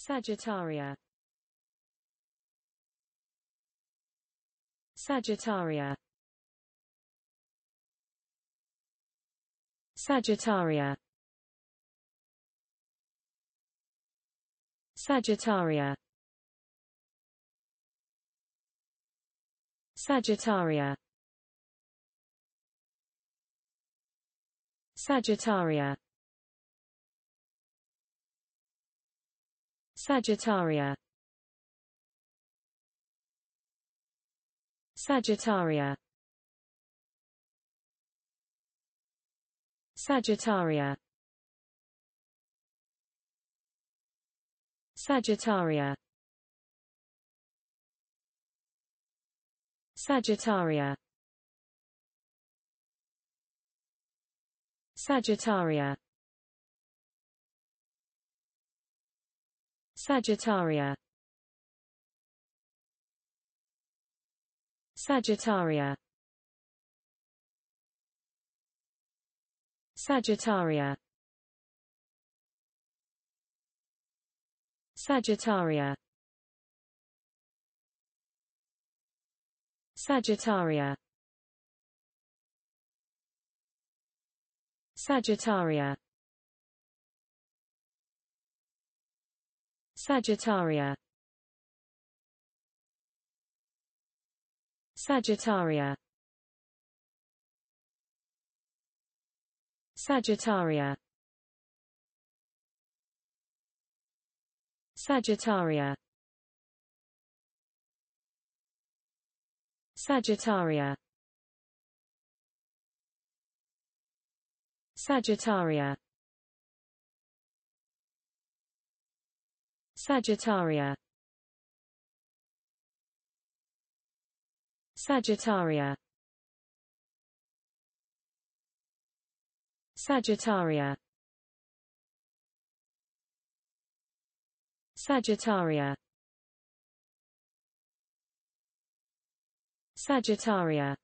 Sagittaria Sagittaria Sagittaria Sagittaria Sagittaria Sagittaria Sagittaria Sagittaria Sagittaria Sagittaria Sagittaria Sagittaria Sagittaria Sagittaria Sagittaria Sagittaria Sagittaria Sagittaria Sagittaria Sagittaria Sagittaria Sagittaria Sagittaria Sagittaria Sagittaria Sagittaria Sagittaria Sagittaria Sagittaria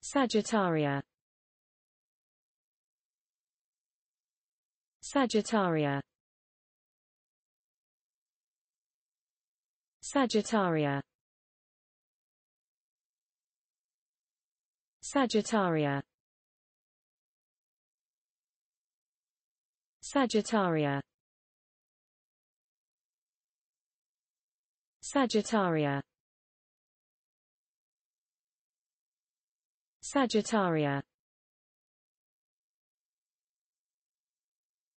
Sagittaria Sagittaria Sagittaria Sagittaria Sagittaria Sagittaria Sagittaria